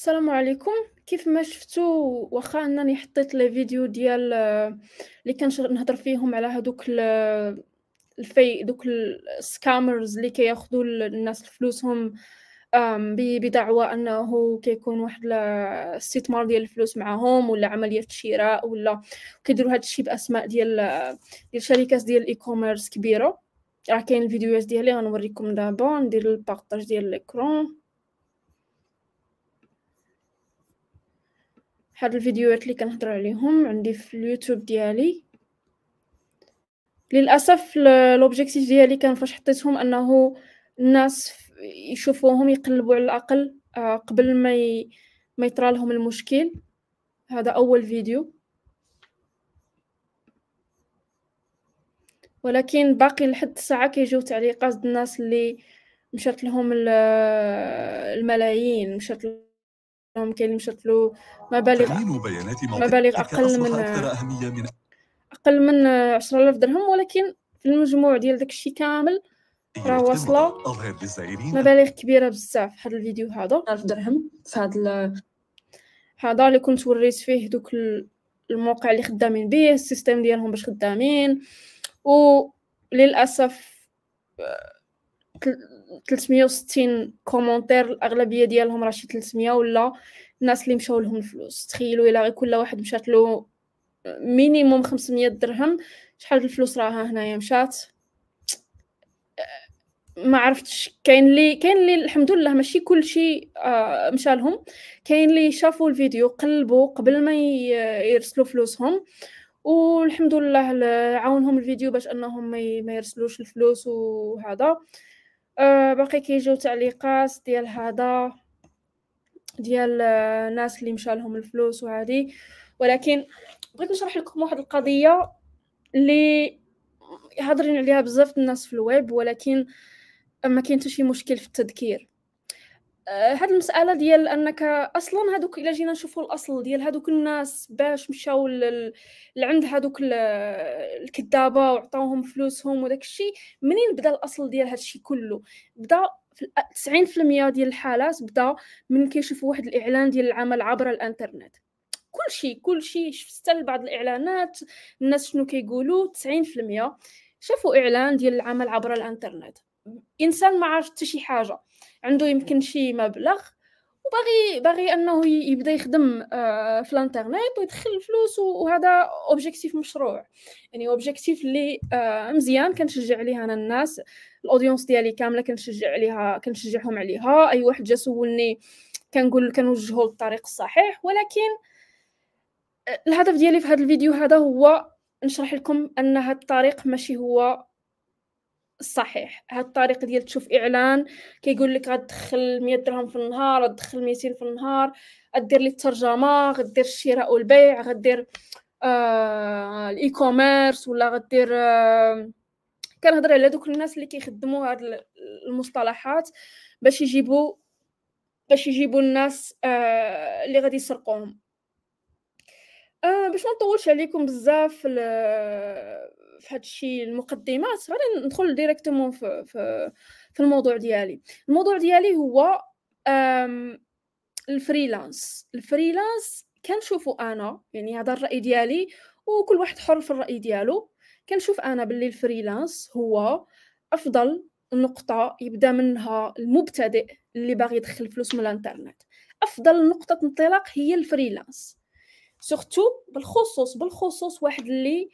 السلام عليكم كيف ما شفتوا واخا انني حطيت لي فيديو ديال اللي آه، كنهضر فيهم على هذوك الفي دوك السكامرز اللي كياخذوا الناس فلوسهم بدعوى انه كيكون واحد الاستثمار ديال الفلوس معاهم ولا عمليه شراء ولا كيديروا هذا الشيء باسماء ديال آه، ديال شركات ديال الاي كوميرس كبيره راه كاين الفيديوهات ديالي غنوريكم دابا ندير البارطاج ديال ليكرون هاد الفيديوهات اللي كنهضر عليهم عندي في اليوتيوب ديالي للاسف لوبجيكتيف ديالي كان فاش حطيتهم انه الناس يشوفوهم يقلبوا على الاقل آه، قبل ما ي... ما يطرى لهم المشكل هذا اول فيديو ولكن باقي لحد الساعه كيجيو تعليقات الناس اللي مشات لهم الملايين مشات لهم كلمة شكله مبالغ مبالغ أقل من أقل من 10000 درهم ولكن في المجموع ديال داك الشيء كامل راه واصلة مبالغ كبيرة بزاف في هذا الفيديو هذا 1000 درهم في هذا هذا اللي كنت وريت فيه دوك الموقع اللي خدامين به السيستم ديالهم باش خدامين وللأسف آه، 360 كومونتير الاغلبيه ديالهم راه شي 300 ولا الناس اللي مشاو لهم الفلوس تخيلوا الا غير كل واحد مشات له مينيموم 500 درهم شحال الفلوس راها هنايا مشات ما عرفتش كاين اللي كاين اللي الحمد لله ماشي كلشي آه مشى لهم كاين اللي شافوا الفيديو قلبوا قبل ما يرسلوا فلوسهم والحمد لله عاونهم الفيديو باش انهم ما يرسلوش الفلوس وهذا آه، باقي كيجيو تعليقات ديال هذا ديال الناس آه، اللي مشى لهم الفلوس وهذه ولكن بغيت نشرح لكم واحد القضيه اللي هضرين عليها بزاف الناس في الويب ولكن ما كاين شي مشكل في التذكير آه، هاد المساله ديال انك اصلا هادوك الا جينا نشوفوا الاصل ديال هادوك الناس باش مشاو لعند هادوك الكذابه وعطاوهم فلوسهم وداك الشيء منين بدا الاصل ديال هادشي كله بدا في 90% ديال الحالات بدا من كيشوفو واحد الاعلان ديال العمل عبر الانترنت كلشي كلشي شفت حتى بعض الاعلانات الناس شنو كيقولوا 90% شافوا اعلان ديال العمل عبر الانترنت انسان ما عارف حتى شي حاجه عنده يمكن شي مبلغ وباغي باغي انه يبدا يخدم آه، في الانترنيت ويدخل الفلوس وهذا اوبجيكتيف مشروع يعني اوبجيكتيف اللي آه، مزيان كنشجع عليه انا الناس الاودينس ديالي كامله كنشجع عليها كنشجعهم عليها اي واحد جا سولني كنقول كنوجهه للطريق الصحيح ولكن آه، الهدف ديالي في هذا الفيديو هذا هو نشرح لكم ان هذا الطريق ماشي هو الصحيح هاد الطريقه ديال تشوف اعلان كيقول لك غتدخل 100 درهم في النهار غتدخل 200 في النهار غدير لي الترجمه غدير الشراء والبيع غدير آه الاي كوميرس ولا غدير آه كنهضر على دوك الناس اللي كيخدموا هاد المصطلحات باش يجيبوا باش يجيبوا الناس آه اللي غادي يسرقوهم آه باش ما نطولش عليكم بزاف في هذا الشيء المقدمات غادي ندخل ديريكتومون في, في في الموضوع ديالي الموضوع ديالي هو الفريلانس الفريلانس كنشوفو انا يعني هذا الراي ديالي وكل واحد حر في الراي ديالو كنشوف انا باللي الفريلانس هو افضل نقطه يبدا منها المبتدئ اللي باغي يدخل فلوس من الانترنت افضل نقطه انطلاق هي الفريلانس سورتو بالخصوص بالخصوص واحد اللي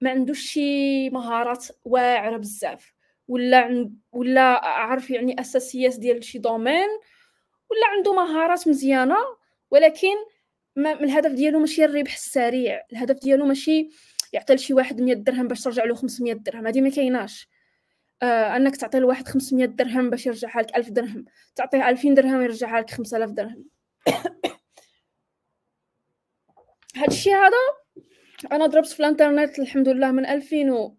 ما عندوش شي مهارات واعره بزاف ولا عند ولا عارف يعني اساسيات ديال شي دومين ولا عنده مهارات مزيانه ولكن ما الهدف ديالو ماشي الربح السريع الهدف ديالو ماشي يعطي لشي واحد 100 درهم باش ترجع له 500 درهم هذه ما كايناش آه انك تعطي لواحد 500 درهم باش يرجعها لك 1000 درهم تعطيه 2000 درهم يرجعها لك 5000 درهم هادشي هذا انا ضربت في الانترنت الحمد لله من 2000 و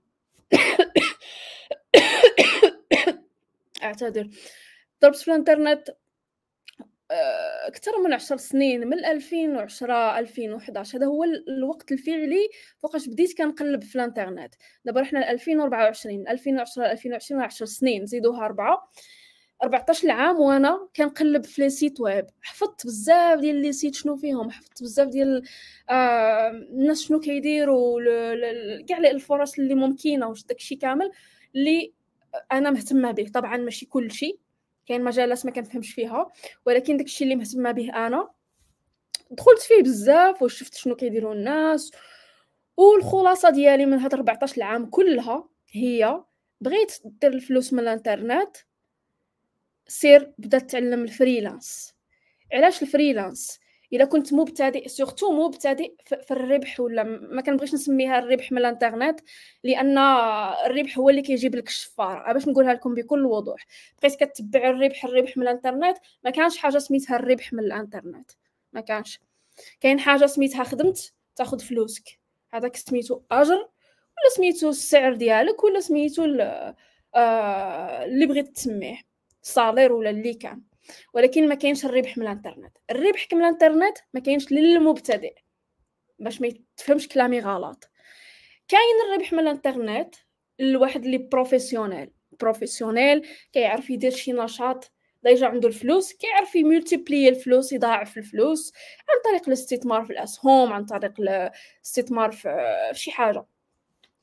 اعتذر ضربت في الانترنت آه، اكثر من عشر سنين من 2010 2011 هذا هو الوقت الفعلي فوقاش بديت كنقلب في الانترنت دابا رحنا ل 2024 2010 2020 10 سنين زيدوها اربعه 14 عام وانا كنقلب في لي سيت ويب حفظت بزاف ديال لي سيت شنو فيهم حفظت بزاف ديال آه الناس شنو كيديروا كاع الفرص اللي ممكنه واش داكشي كامل اللي انا مهتمه به طبعا ماشي كلشي كاين مجالات ما كنفهمش فيها ولكن داكشي اللي مهتمه به انا دخلت فيه بزاف وشفت شنو كيديروا الناس والخلاصه ديالي من هاد 14 عام كلها هي بغيت دير الفلوس من الانترنت سير بدا تعلم الفريلانس علاش الفريلانس الا كنت مبتدئ سورتو مبتدئ في الربح ولا ما كنبغيش نسميها الربح من الانترنت لان الربح هو اللي كيجيب لك الشفاره باش نقولها لكم بكل وضوح بقيت كتبع الربح الربح من الانترنت ما كانش حاجه سميتها الربح من الانترنت ما كانش كاين حاجه سميتها خدمت تاخذ فلوسك هذاك سميتو اجر ولا سميتو السعر ديالك ولا سميتو آه، اللي بغيت تسميه الصالير ولا اللي كان ولكن ما كاينش الربح من الانترنت الربح من الانترنت ما كاينش للمبتدئ باش ما يتفهمش كلامي غلط كاين الربح من الانترنت الواحد اللي بروفيسيونيل بروفيسيونيل كيعرف يدير شي نشاط ديجا عنده الفلوس كيعرف يمولتيبلي الفلوس يضاعف الفلوس عن طريق الاستثمار في الاسهم عن طريق الاستثمار في شي حاجه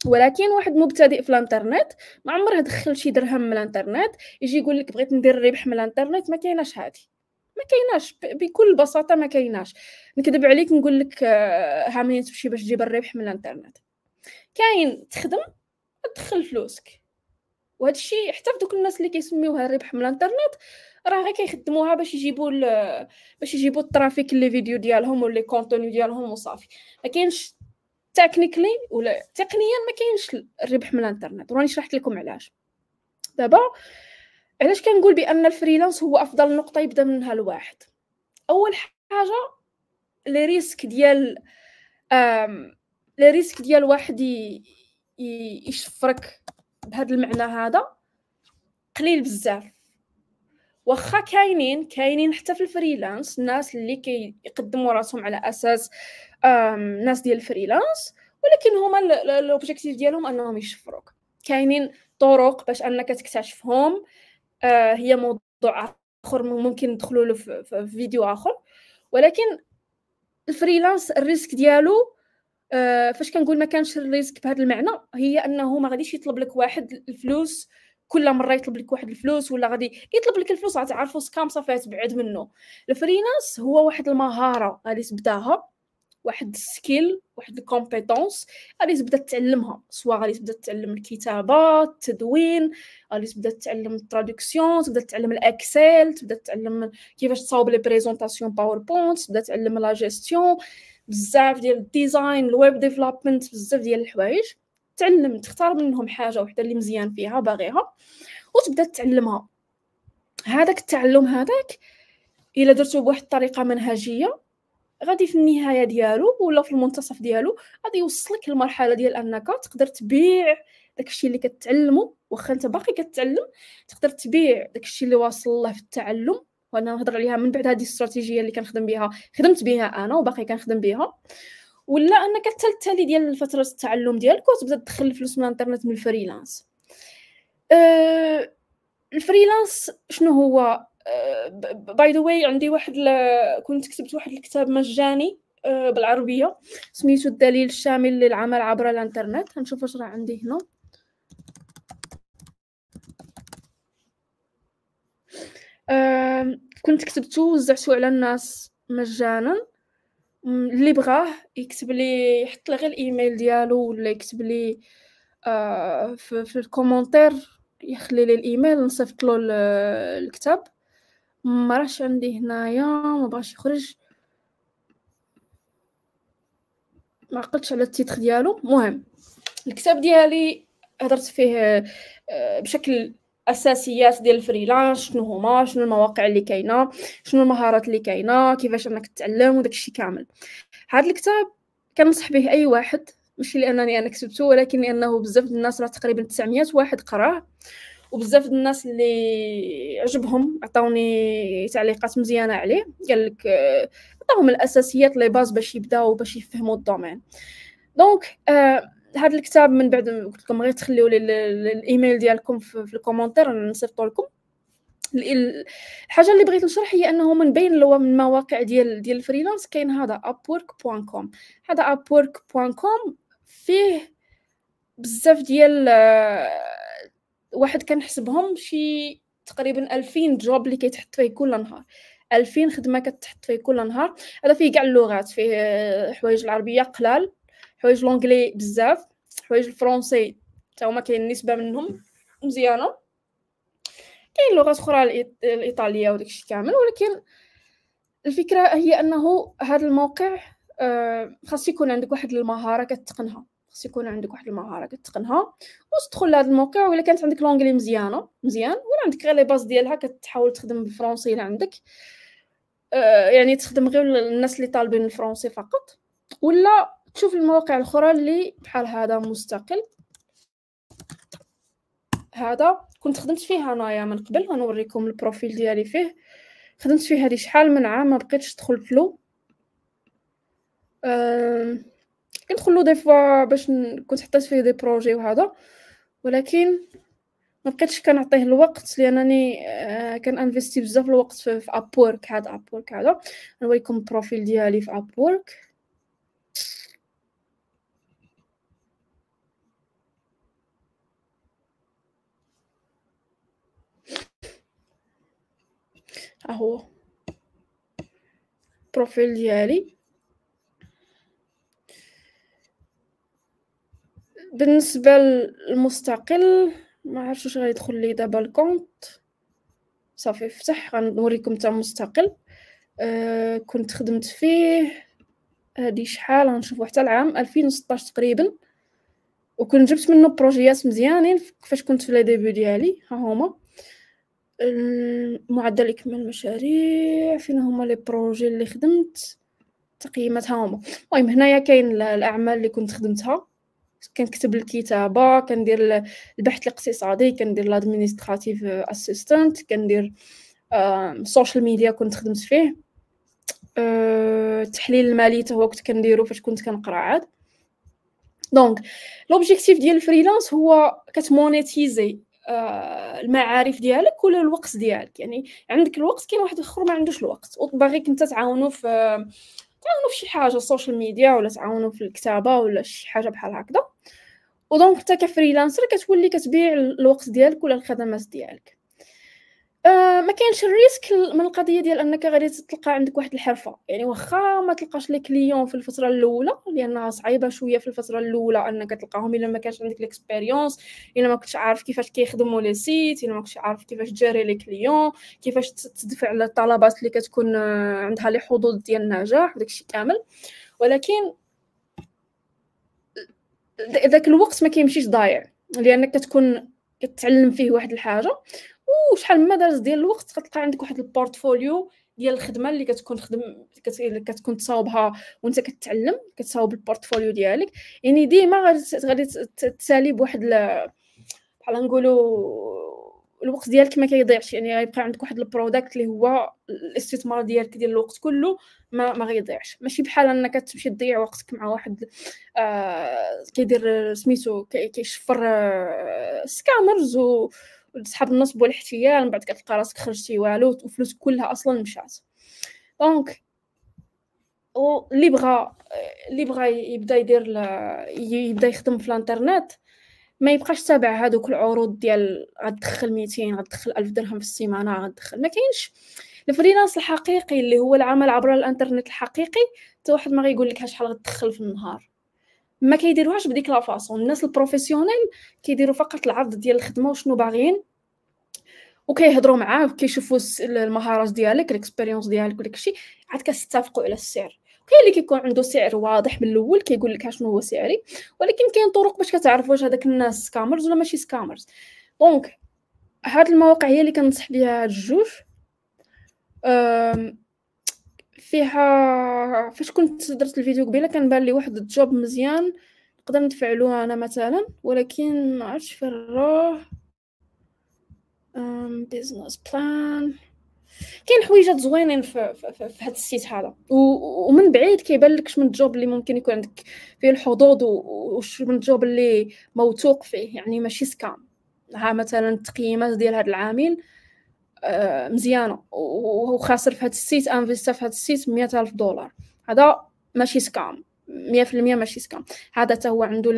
ولكن واحد مبتدئ في الانترنت ما عمره دخل شي درهم من الانترنت يجي يقول لك بغيت ندير ربح من الانترنت ما كايناش هادي ما كايناش بكل بساطه ما كايناش نكذب عليك نقول لك آه، ها منين تمشي باش تجيب الربح من الانترنت كاين تخدم تدخل فلوسك وهذا الشيء حتى دوك الناس اللي كيسميوها الربح من الانترنت راه غير كيخدموها باش يجيبوا باش يجيبوا الترافيك لي فيديو ديالهم واللي كونتوني ديالهم وصافي ما كاينش تكنيكلي ولا تقنيا ما كاينش الربح من الانترنت وراني شرحت لكم علاش دابا علاش كنقول بان الفريلانس هو افضل نقطه يبدا منها الواحد اول حاجه لي ريسك ديال لي ريسك ديال واحد يشفرك بهذا المعنى هذا قليل بزاف واخا كاينين كاينين حتى في الفريلانس الناس اللي كيقدموا راسهم على اساس ناس ديال الفريلانس ولكن هما لوبجيكتيف ديالهم انهم يشفروك كاينين طرق باش انك تكتشفهم آه، هي موضوع اخر ممكن ندخلوا له في, فيديو اخر ولكن الفريلانس الريسك ديالو آه، فاش كنقول ما كانش الريسك بهذا المعنى هي انه ما غاديش يطلب لك واحد الفلوس كل مره يطلب لك واحد الفلوس ولا غادي يطلب لك الفلوس غتعرفوا سكام صافي تبعد منه الفريلانس هو واحد المهاره غادي تبداها واحد السكيل واحد الكومبيتونس غادي تبدا تعلمها سواء غادي تبدا تعلم الكتابه التدوين غادي تبدا تعلم الترادكسيون تبدا تعلم الاكسل تبدا تعلم كيفاش تصاوب لي بريزونطاسيون باوربوينت تبدا تعلم لا جيستيون بزاف ديال الديزاين الويب ديفلوبمنت بزاف ديال الحوايج تعلم تختار منهم حاجه وحده اللي مزيان فيها باغيها وتبدا تعلمها هذاك التعلم هذاك الا درتو بواحد الطريقه منهجيه غادي في النهايه ديالو ولا في المنتصف ديالو غادي يوصلك للمرحله ديال انك تقدر تبيع داكشي اللي كتعلمه واخا انت باقي كتعلم تقدر تبيع داكشي اللي واصل له في التعلم وانا نهضر عليها من بعد هذه الاستراتيجيه اللي كنخدم بها خدمت بها انا وباقي كنخدم بها ولا انك حتى التالي ديال فتره التعلم ديالك وتبدا تدخل الفلوس من الانترنت من الفريلانس أه الفريلانس شنو هو باي ذا واي عندي واحد ل... كنت كتبت واحد الكتاب مجاني أه بالعربيه سميتو الدليل الشامل للعمل عبر الانترنت هنشوف واش راه عندي هنا أه كنت كتبتو وزعتو على الناس مجانا اللي بغاه يكتب لي يحط لي غير الايميل ديالو ولا يكتب لي آه، في, في الكومونتير يخلي لي الايميل نصيفط له الكتاب ما راهش عندي هنايا ما بغاش يخرج ما عقلتش على التيتر ديالو مهم الكتاب ديالي هضرت فيه آه، بشكل اساسيات ديال الفريلانس شنو هما شنو المواقع اللي كاينه شنو المهارات اللي كاينه كيفاش انك تتعلم الشيء كامل هذا الكتاب كنصح به اي واحد ماشي لانني انا كتبته ولكن لانه بزاف ديال الناس راه تقريبا 900 واحد قراه وبزاف ديال الناس اللي عجبهم عطاوني تعليقات مزيانه عليه قال لك آه، عطاهم الاساسيات لي باز باش يبداو باش يفهموا الدومين دونك آه هذا الكتاب من بعد قلت لكم غير تخليو لي الايميل ديالكم في, في الكومونتير نصيفطو لكم الحاجه اللي بغيت نشرح هي انه من بين لو من المواقع ديال ديال الفريلانس كاين هذا upwork.com هذا upwork.com فيه بزاف ديال آه، واحد كنحسبهم شي تقريبا 2000 جوب اللي كيتحط فيه كل نهار 2000 خدمه كتحط فيه كل نهار هذا فيه كاع اللغات فيه آه، حوايج العربيه قلال حوايج لونجلي بزاف حوايج الفرونسي حتى هما كاين نسبه منهم مزيانه كاين لغات اخرى الايطاليه وداكشي كامل ولكن الفكره هي انه هذا الموقع آه، خاص يكون عندك واحد المهاره كتقنها خاص يكون عندك واحد المهاره كتقنها وتدخل لهذا الموقع ولا كانت عندك لونجلي مزيانه مزيان ولا عندك غير لي باز ديالها كتحاول تخدم بالفرنسي اللي عندك آه، يعني تخدم غير الناس اللي طالبين الفرنسي فقط ولا شوف المواقع الأخرى اللي بحال هذا مستقل هذا كنت خدمت فيه انايا من قبل غنوريكم البروفيل ديالي فيه خدمت فيه هذه شحال من عام ما بقيتش دخلت له أه... كندخل له دي فوا باش ن... كنت حطيت فيه دي بروجي وهذا ولكن ما بقيتش كنعطيه الوقت لانني أه، كان انفيستي بزاف الوقت في, في ابورك هذا ابورك هذا نوريكم البروفيل ديالي في ابورك اهو البروفيل ديالي بالنسبه للمستقل ما عرفتش واش غيدخل لي دابا الكونت صافي فتح غنوريكم حتى مستقل أه كنت خدمت فيه هادي شحال غنشوفو حتى العام 2016 تقريبا وكنت جبت منه بروجيات مزيانين فاش كنت في لي ديبي ديالي ها هما معدل إكمال المشاريع فين هما لي بروجي اللي خدمت تقييماتها هما المهم هنايا كاين الأعمال اللي كنت خدمتها كنكتب الكتابة كندير البحث الاقتصادي كندير لادمينستراتيف اسيستنت كندير السوشيال ميديا كنت خدمت فيه آه، التحليل المالي حتى هو كنت كنديرو فاش كنت كنقرا عاد دونك لوبجيكتيف ديال الفريلانس هو كتمونيتيزي آه، المعارف ديالك ولا الوقت ديالك يعني عندك الوقت كاين واحد اخر ما عندوش الوقت وباغيك انت تعاونو في تعاونو في شي حاجه السوشيال ميديا ولا تعاونو في الكتابه ولا شي حاجه بحال هكذا ودونك حتى كفريلانسر كتولي كتبيع الوقت ديالك ولا الخدمات ديالك آه، ما كاينش الريسك من القضيه ديال انك غادي تلقى عندك واحد الحرفه يعني واخا ما تلقاش لي كليون في الفتره الاولى لانها صعيبه شويه في الفتره الاولى انك تلقاهم الا ما كانش عندك ليكسبيريونس الا ما كنتش عارف كيفاش كيخدموا لي سيت الا ما كنتش عارف كيفاش تجاري لي كليون كيفاش تدفع على الطلبات اللي كتكون آه، عندها لي حظوظ ديال النجاح وداكشي كامل ولكن ذاك الوقت ما كيمشيش ضايع لانك كتكون كتعلم فيه واحد الحاجه وشحال ما دارت ديال الوقت كتلقى عندك واحد البورتفوليو ديال الخدمه اللي كتكون خدم كتكون تصاوبها وانت كتعلم كتصاوب البورتفوليو ديالك يعني ديما غادي تسالي بواحد بحال نقولوا الوقت ديالك ما كيضيعش يعني غيبقى عندك واحد البروداكت اللي هو الاستثمار ديالك ديال الوقت كله ما ما غيضيعش ماشي بحال انك تمشي تضيع وقتك مع واحد آه كيدير سميتو كيشفر آه سكامرز و تسحب النصب والاحتيال من بعد كتلقى راسك خرجتي والو وفلوسك كلها اصلا مشات دونك اللي بغى اللي بغى يبدا يدير ل... يبدا يخدم في الانترنت ما يبقاش تابع هادوك العروض ديال غتدخل 200 غتدخل 1000 درهم في السيمانه غتدخل ما كاينش الفريلانس الحقيقي اللي هو العمل عبر الانترنت الحقيقي حتى واحد ما غيقول لك شحال غتدخل في النهار ما كيديروهاش بديك لافاسون الناس البروفيسيونيل كيديروا فقط العرض ديال الخدمه وشنو باغيين وكيهضروا معاه وكيشوفوا المهارات ديالك الاكسبيريونس ديالك وداكشي عاد كتتفقوا على السعر كاين اللي كيكون عنده سعر واضح من الاول كيقول لك شنو هو سعري ولكن كاين طرق باش كتعرف واش هذاك الناس سكامرز ولا ماشي سكامرز دونك هاد المواقع هي اللي كنصح بها هاد الجوج فيها فاش كنت درت الفيديو قبيله كان لي واحد الجوب مزيان نقدر ندفعلو انا مثلا ولكن ما عرفتش فين راه بيزنس بلان كاين حويجات زوينين في, في, في, في هذا السيت هذا ومن بعيد كيبان لك شمن الجوب اللي ممكن يكون عندك فيه الحظوظ وش من الجوب اللي موثوق فيه يعني ماشي سكام ها مثلا التقييمات ديال هذا العامل آه، مزيانه وخاسر في هذا السيت انفيستا في هذا السيت مية ألف دولار هذا ماشي سكام مية في المية ماشي سكام هذا تا هو عنده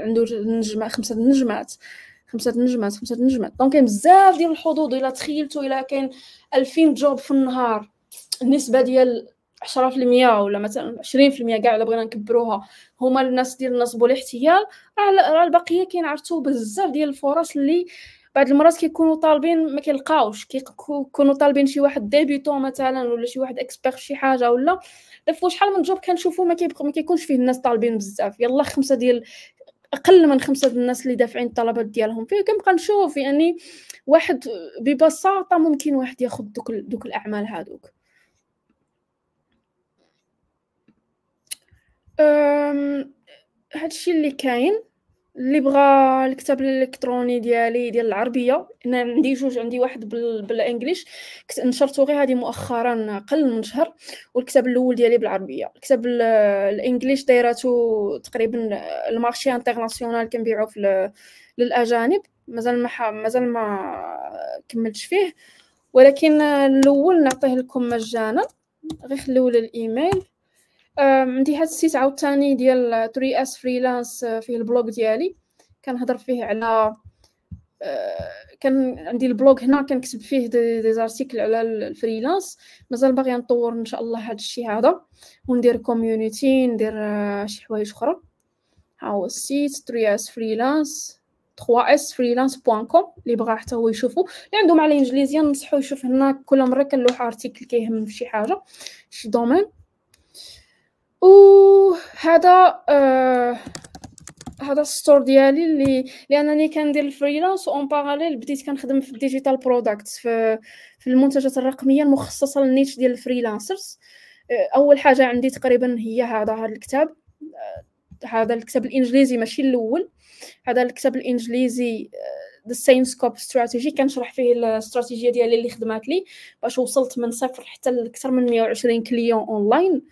عنده نجمة خمسة نجمات خمسة نجمات خمسة نجمات دونك كاين بزاف ديال الحظوظ الا تخيلتو الا كاين ألفين جوب في النهار النسبة ديال عشرة في المية ولا مثلا عشرين في المية كاع الا بغينا نكبروها هما الناس ديال النصب والاحتيال راه البقية كاين عرفتو بزاف ديال الفرص اللي آه بعض المرات كيكونوا طالبين ما كيلقاوش كيكونوا طالبين شي واحد ديبيتون مثلا ولا شي واحد اكسبير شي حاجه ولا دافو شحال من جوب كنشوفو ما كيبقى ما كيكونش فيه الناس طالبين بزاف يلا خمسه ديال اقل من خمسه ديال الناس اللي دافعين الطلبات ديالهم فيه كنبقى نشوف يعني واحد ببساطه ممكن واحد ياخذ دوك دوك الاعمال هادوك هادشي اللي كاين اللي بغى الكتاب الالكتروني ديالي ديال العربيه انا عندي جوج عندي واحد بالانجليش نشرته غير هذه مؤخرا قل من شهر والكتاب الاول ديالي بالعربيه الكتاب الانجليش دايرته تقريبا المارشي انترناسيونال كنبيعو في للاجانب مازال ما مازال ما كملتش فيه ولكن الاول نعطيه لكم مجانا غير خليو للايميل عندي هاد السيت عاوتاني ديال 3 اس فريلانس آه، فيه البلوغ ديالي كنهضر فيه على آه، كان عندي البلوغ هنا كنكتب فيه دي, دي زارتيكل على الفريلانس مازال باغي نطور ان شاء الله هاد الشيء هذا وندير كوميونيتي ندير آه، شي حوايج اخرى ها هو السيت 3 اس فريلانس 3 اس freelance.com اللي بغا حتى هو يشوفو اللي عندهم على الانجليزيه ننصحو يشوف هنا كل مره كنلوح ارتيكل كيهم في شي حاجه شي دومين وهذا آه هذا السطور ديالي اللي لانني كندير الفريلانس اون باراليل بديت كنخدم في الديجيتال برودكت في في المنتجات الرقميه المخصصه للنيتش ديال الفريلانسرز آه، اول حاجه عندي تقريبا هي هذا هذا الكتاب آه، هذا الكتاب الانجليزي ماشي الاول هذا الكتاب الانجليزي ذا سين سكوب استراتيجي كنشرح فيه الاستراتيجيه ديالي اللي خدمات لي باش وصلت من صفر حتى لاكثر من 120 كليون اونلاين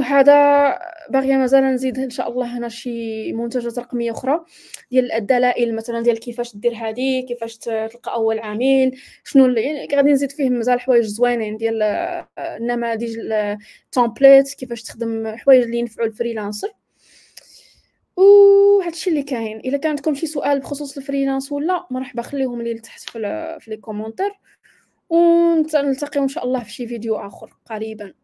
وهذا باغيه مازال نزيد ان شاء الله هنا شي منتجات رقميه اخرى ديال الدلائل مثلا ديال كيفاش دير هذه كيفاش تلقى اول عميل شنو يعني غادي نزيد فيه مازال حوايج زوينين ديال آه، النماذج التومبليت كيفاش تخدم حوايج اللي ينفعوا الفريلانسر و هادشي اللي كاين الا كان عندكم شي سؤال بخصوص الفريلانس ولا مرحبا خليهم لي لتحت في, في لي كومونتير ونلتقيو ان شاء الله في شي فيديو اخر قريبا